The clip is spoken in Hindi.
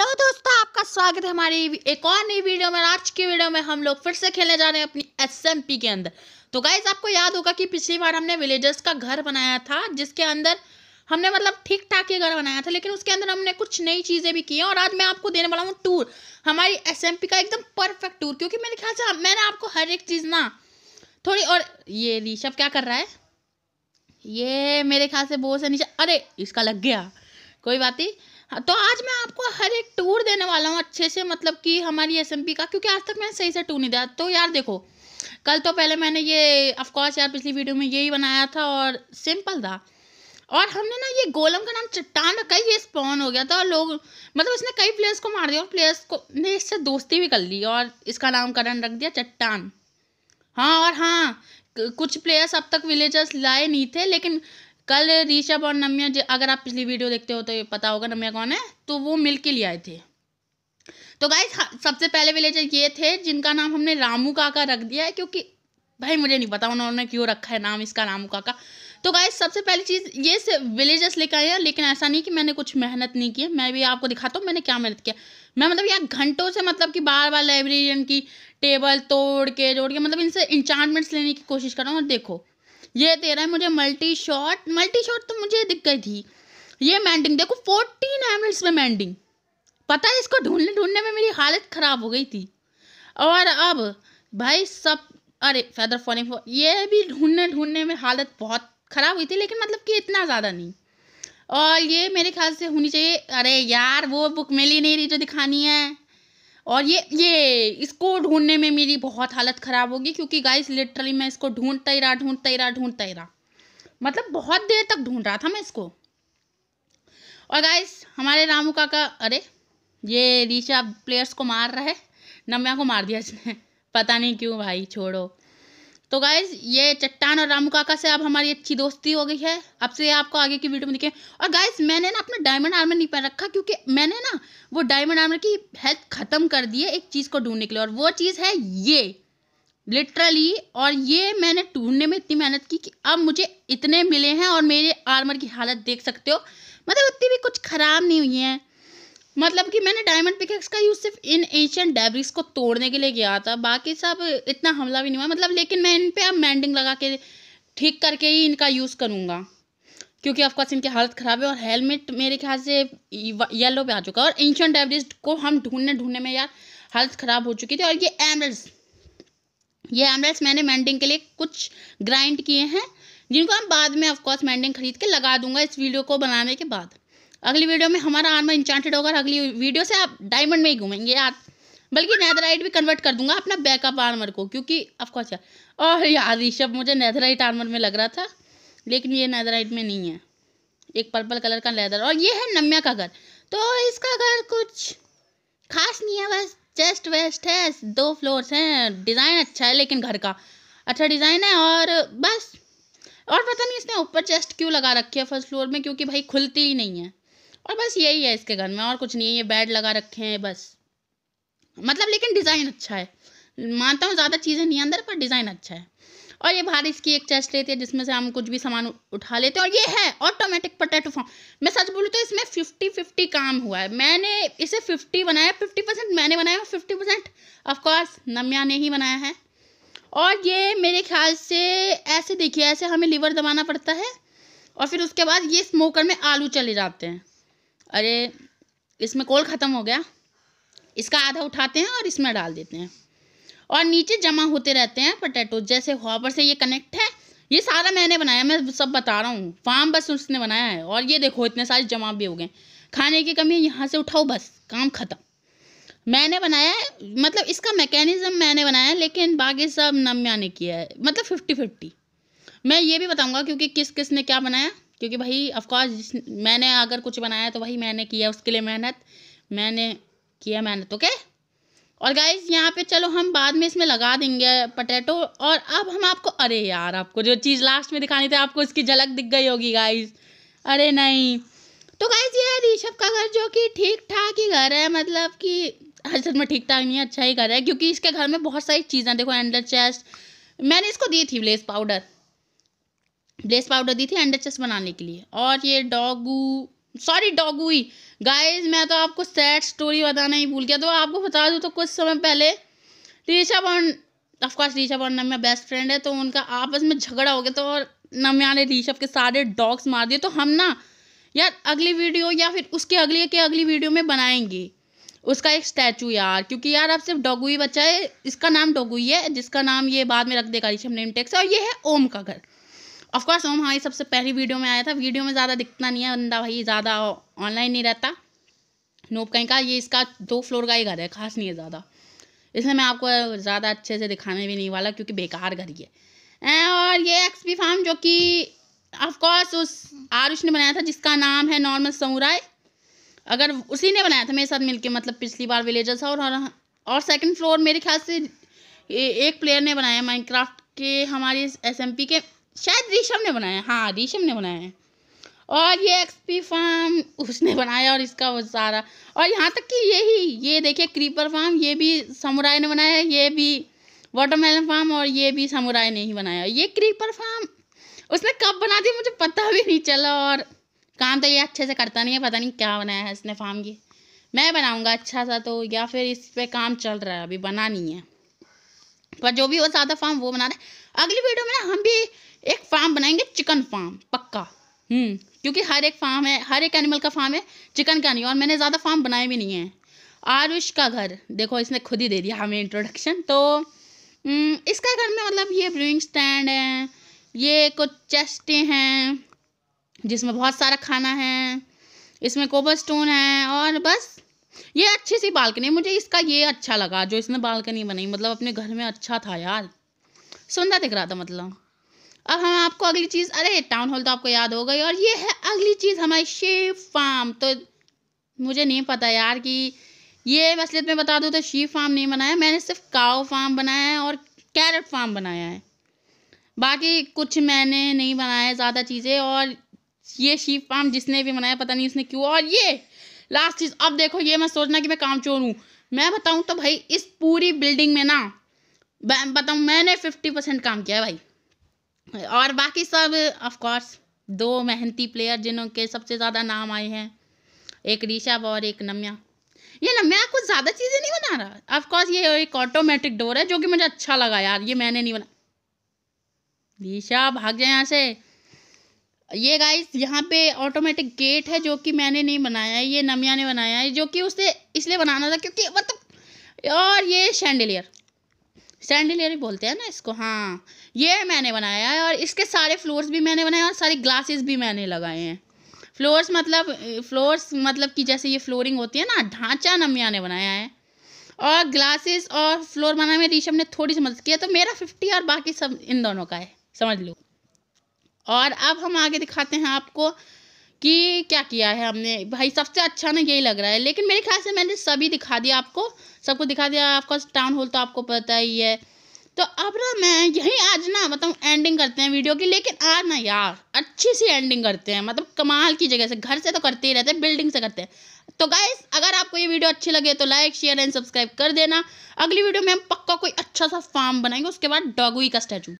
हेलो दोस्तों आपका स्वागत है हमारी एक और नई वीडियो में आज की वीडियो में हम लोग फिर से खेलने जा रहे हैं अपनी एसएमपी के अंदर तो गाइज आपको याद होगा कि पिछली बार हमने विलेजर्स का घर बनाया था जिसके अंदर हमने मतलब ठीक ठाक ये घर बनाया था लेकिन उसके अंदर हमने कुछ नई चीज़ें भी की हैं और आज मैं आपको देने वाला हूँ टूर हमारी एस का एकदम परफेक्ट टूर क्योंकि मेरे ख्याल से मैंने आपको हर एक चीज़ ना थोड़ी और ये ऋषभ क्या कर रहा है ये मेरे ख्याल से बहुत से नीचे अरे इसका लग गया कोई बात नहीं हाँ, तो आज मैं आपको हर एक टूर देने वाला हूँ अच्छे से मतलब कि हमारी एस का क्योंकि आज तक मैंने सही से टूर नहीं दिया तो यार देखो कल तो पहले मैंने ये ऑफकोर्स यार पिछली वीडियो में यही बनाया था और सिंपल था और हमने ना ये गोलम का नाम चट्टान रखा ये स्पॉन हो गया था और लोग मतलब इसने कई प्लेयर्स को मार दिया और प्लेयर्स को ने इससे दोस्ती भी कर ली और इसका नामकरण रख दिया चट्टान हाँ और हाँ कुछ प्लेयर्स अब तक विलेजर्स लाए नहीं थे लेकिन कल ऋषभ और नम्या अगर आप पिछली वीडियो देखते हो तो ये पता होगा नम्या कौन है तो वो मिल के लिए आए थे तो गाइज हाँ, सबसे पहले विलेजर ये थे जिनका नाम हमने रामू काका रख दिया है क्योंकि भाई मुझे नहीं पता उन्होंने क्यों रखा है नाम इसका रामू काका तो गाइज सबसे पहली चीज़ ये विलेजर्स लेकर आए हैं लेकिन ऐसा नहीं कि मैंने कुछ मेहनत नहीं की मैं भी आपको दिखाता हूँ मैंने क्या मेहनत किया मैं मतलब यार घंटों से मतलब कि बार बार लाइब्रेरियन की टेबल तोड़ के जोड़ के मतलब इनसे इंचार्टमेंट्स लेने की कोशिश कर रहा हूँ और देखो ये दे रहा है मुझे मल्टी शॉट मल्टी शॉट तो मुझे दिख गई थी ये मैंडिंग देखो फोर्टीन एमरिट्स में मैंडिंग पता है इसको ढूंढने ढूंढने में मेरी हालत ख़राब हो गई थी और अब भाई सब अरे फैदर फोने फो, ये भी ढूंढने ढूंढने में हालत बहुत ख़राब हुई थी लेकिन मतलब कि इतना ज़्यादा नहीं और ये मेरे ख्याल से होनी चाहिए अरे यार वो बुक मिल ही नहीं रही जो दिखानी है और ये ये इसको ढूंढने में मेरी बहुत हालत ख़राब होगी क्योंकि गाइस लिटरली मैं इसको ढूंढता ही रहा ढूंढता ही रहा ढूंढता ही रहा मतलब बहुत देर तक ढूंढ रहा था मैं इसको और गाइस हमारे रामू काका अरे ये रीचा प्लेयर्स को मार रहा है नम्या को मार दिया इसने पता नहीं क्यों भाई छोड़ो तो गाइज ये चट्टान और रामू काका से अब हमारी अच्छी दोस्ती हो गई है अब से आपको आगे की वीडियो में दिखे और गाइज मैंने ना अपना डायमंड आर्मर नहीं पहन रखा क्योंकि मैंने ना वो डायमंड आर्मर की हेल्थ ख़त्म कर दी है एक चीज़ को ढूंढने के लिए और वो चीज़ है ये लिटरली और ये मैंने ढूंढने में इतनी मेहनत की कि अब मुझे इतने मिले हैं और मेरे आर्मर की हालत देख सकते हो मतलब इतनी भी कुछ ख़राब नहीं हुई है मतलब कि मैंने डायमंड पिकेक्स का यूज़ सिर्फ इन एशियन डेब्रिक्स को तोड़ने के लिए किया था बाकी सब इतना हमला भी नहीं हुआ मतलब लेकिन मैं इन पर अब मैंडिंग लगा के ठीक करके ही इनका यूज़ करूँगा क्योंकि ऑफकोर्स इनकी हालत ख़राब है और हेलमेट मेरे ख्याल से येलो पे आ चुका है और एंशंट डेब्रिक्स को हम ढूंढने ढूंढने में यार हालत ख़राब हो चुकी थी और ये एमरल्स ये एमरल्स मैंने मैंडिंग के लिए कुछ ग्राइंड किए हैं जिनको हम बाद में ऑफकोर्स मैंडिंग खरीद के लगा दूंगा इस वीडियो को बनाने के बाद अगली वीडियो में हमारा आर्मर इंचांटेड होगा अगली वीडियो से आप डायमंड में ही घूमेंगे यार बल्कि नैदराइट भी कन्वर्ट कर दूंगा अपना बैकअप आर्मर को क्योंकि ऑफकोर्स यार और यार ऋषभ मुझे नैदराइट आर्मर में लग रहा था लेकिन ये नैदराइट में नहीं है एक पर्पल कलर का लेदर और ये है नम्या का घर तो इसका घर कुछ खास नहीं है बस चेस्ट वेस्ट है दो फ्लोर्स हैं डिज़ाइन अच्छा है लेकिन घर का अच्छा डिज़ाइन है और बस और पता नहीं इसने ऊपर चेस्ट क्यों लगा रखी है फर्स्ट फ्लोर में क्योंकि भाई खुलती ही नहीं है और बस यही है इसके घर में और कुछ नहीं है ये बेड लगा रखे हैं बस मतलब लेकिन डिज़ाइन अच्छा है मानता हूँ ज़्यादा चीज़ें नहीं अंदर पर डिज़ाइन अच्छा है और ये बाहर इसकी एक चेस्ट रहती है जिसमें से हम कुछ भी सामान उठा लेते हैं और ये है ऑटोमेटिक पोटैटो फॉर्म मैं सच बोलूँ तो इसमें फिफ्टी फिफ्टी काम हुआ है मैंने इसे फिफ्टी बनाया फिफ्टी परसेंट मैंने बनाया फिफ्टी परसेंट ऑफकोर्स नम्या ने ही बनाया है और ये मेरे ख्याल से ऐसे देखिए ऐसे हमें लीवर दबाना पड़ता है और फिर उसके बाद ये स्मोकर में आलू चले जाते हैं अरे इसमें कोल ख़त्म हो गया इसका आधा उठाते हैं और इसमें डाल देते हैं और नीचे जमा होते रहते हैं पटेटो जैसे हॉपर से ये कनेक्ट है ये सारा मैंने बनाया मैं सब बता रहा हूँ फार्म बस उसने बनाया है और ये देखो इतने सारे जमा भी हो गए खाने की कमी यहाँ से उठाओ बस काम ख़त्म मैंने बनाया है मतलब इसका मैकेनिज़म मैंने बनाया है लेकिन बाकी सब नम्या ने किया है मतलब फिफ्टी फिफ्टी मैं ये भी बताऊँगा क्योंकि किस किस ने क्या बनाया क्योंकि भाई ऑफकोर्स जिस मैंने अगर कुछ बनाया तो भाई मैंने किया उसके लिए मेहनत मैंने किया मेहनत ओके और गाइज यहाँ पे चलो हम बाद में इसमें लगा देंगे पटेटो और अब हम आपको अरे यार आपको जो चीज़ लास्ट में दिखानी थी आपको इसकी झलक दिख गई होगी गाइज अरे नहीं तो गाइज ये ऋषभ का घर जो कि ठीक ठाक ही घर है मतलब कि हजरत में ठीक ठाक नहीं है अच्छा ही घर है क्योंकि इसके घर में बहुत सारी चीज़ें देखो एंडर चेस्ट मैंने इसको दी थी लेस पाउडर ब्लेस पाउडर दी थी एंडरचेस बनाने के लिए और ये डॉगू सॉरी डॉगुई गाइस मैं तो आपको सैड स्टोरी बताना ही भूल गया तो आपको बता दूँ तो कुछ समय पहले रीशा बॉन्ड ऑफकोर्स ऋषभ और नम्या बेस्ट फ्रेंड है तो उनका आपस में झगड़ा हो गया तो और नम्या ने ऋषभ के सारे डॉग्स मार दिए तो हम ना यार अगली वीडियो या फिर उसके अगले के अगली वीडियो में बनाएंगे उसका एक स्टैचू यार क्योंकि यार अब सिर्फ डोगुई बच्चा है इसका नाम डोगुई है जिसका नाम ये बाद में रख देगा ऋषभ नेम टेक्स और ये है ओम का घर ऑफकोर्स ओम हाई सबसे पहली वीडियो में आया था वीडियो में ज़्यादा दिखता नहीं है बंदा भाई ज़्यादा ऑनलाइन नहीं रहता नोप कहीं का ये इसका दो फ्लोर का ही घर है खास नहीं है ज़्यादा इसलिए मैं आपको ज़्यादा अच्छे से दिखाने भी नहीं वाला क्योंकि बेकार घर ही है और ये एक्सपी फार्म जो कि ऑफकोर्स उस आरुष ने बनाया था जिसका नाम है नॉर्मल समुराय अगर उसी ने बनाया था मेरे साथ मिलकर मतलब पिछली बार विलेजर्स और और, सेकंड फ्लोर मेरे ख्याल से एक प्लेयर ने बनाया माइनक्राफ्ट के हमारे एसएमपी के शायद रीशम ने बनाया हाँ रीशम ने बनाया है और ये एक्सपी फार्म उसने बनाया और इसका वो सारा और यहाँ तक कि यही ये देखिए क्रीपर फार्म ये भी समुराय ने बनाया ये भी वाटरमेलन फार्म और ये भी समुराय ने ही बनाया ये क्रीपर फार्म उसने कब बना दिया मुझे पता भी नहीं चला और काम तो ये अच्छे से करता नहीं है पता नहीं क्या बनाया है इसने फार्म की मैं बनाऊँगा अच्छा सा तो या फिर इस पर काम चल रहा है अभी बना नहीं है पर जो भी वो ज़्यादा फार्म वो बना रहे अगली वीडियो में ना हम भी एक फार्म बनाएंगे चिकन फार्म पक्का हम्म, क्योंकि हर एक फार्म है हर एक एनिमल का फार्म है चिकन का नहीं और मैंने ज़्यादा फार्म बनाए भी नहीं है आरुष का घर देखो इसने खुद ही दे दिया हमें इंट्रोडक्शन तो हम्म, इसका घर में मतलब ये ब्रूइंग स्टैंड है ये कुछ चेस्टें हैं जिसमें बहुत सारा खाना है इसमें कोबर स्टोन है और बस ये अच्छी सी बालकनी मुझे इसका ये अच्छा लगा जो इसने बालकनी बनाई मतलब अपने घर में अच्छा था यार सुंदर दिख रहा था मतलब अब हम आपको अगली चीज़ अरे टाउन हॉल तो आपको याद हो गई और ये है अगली चीज़ हमारी शेप फार्म तो मुझे नहीं पता यार कि ये मसलियत में बता दूँ तो शीप फार्म नहीं बनाया मैंने सिर्फ काव फार्म बनाया है और कैरेट फार्म बनाया है बाकी कुछ मैंने नहीं बनाया ज़्यादा चीज़ें और ये शीप फार्म जिसने भी बनाया पता नहीं उसने क्यों और ये लास्ट चीज़ अब देखो ये मैं सोचना कि मैं काम चोर हूँ मैं बताऊँ तो भाई इस पूरी बिल्डिंग में ना बताऊँ मैंने फिफ्टी परसेंट काम किया है भाई और बाकी सब ऑफ कोर्स दो मेहनती प्लेयर जिन्हों के सबसे ज़्यादा नाम आए हैं एक ऋषभ और एक नम्या ये नम्या कुछ ज़्यादा चीज़ें नहीं बना रहा कोर्स ये एक ऑटोमेटिक डोर है जो कि मुझे अच्छा लगा यार ये मैंने नहीं बना ऋषा भाग जाए यहाँ से ये गाइस यहाँ पे ऑटोमेटिक गेट है जो कि मैंने नहीं बनाया है ये नमिया ने बनाया है जो कि उसने इसलिए बनाना था क्योंकि मतलब और ये शैंडलियर सैंडलेरी बोलते हैं ना इसको हाँ ये मैंने बनाया है और इसके सारे फ्लोर्स भी मैंने बनाए और सारे ग्लासेस भी मैंने लगाए हैं फ्लोर्स मतलब फ्लोर्स मतलब कि जैसे ये फ्लोरिंग होती है ना ढांचा नमिया ने बनाया है और ग्लासेस और फ्लोर बनाने में ऋषभ ने थोड़ी सी मदद की है तो मेरा फिफ्टी और बाकी सब इन दोनों का है समझ लो और अब हम आगे दिखाते हैं आपको कि क्या किया है हमने भाई सबसे अच्छा ना यही लग रहा है लेकिन मेरे ख्याल से मैंने सभी दिखा दिया आपको सबको दिखा दिया आपका टाउन हॉल तो आपको पता ही है तो अब ना मैं यही आज ना मतलब एंडिंग करते हैं वीडियो की लेकिन आज ना यार अच्छी सी एंडिंग करते हैं मतलब कमाल की जगह से घर से तो करते ही रहते हैं बिल्डिंग से करते हैं तो गाइस अगर आपको ये वीडियो अच्छी लगे तो लाइक शेयर एंड सब्सक्राइब कर देना अगली वीडियो में हम पक्का कोई अच्छा सा फार्म बनाएंगे उसके बाद डॉगुई का स्टैचू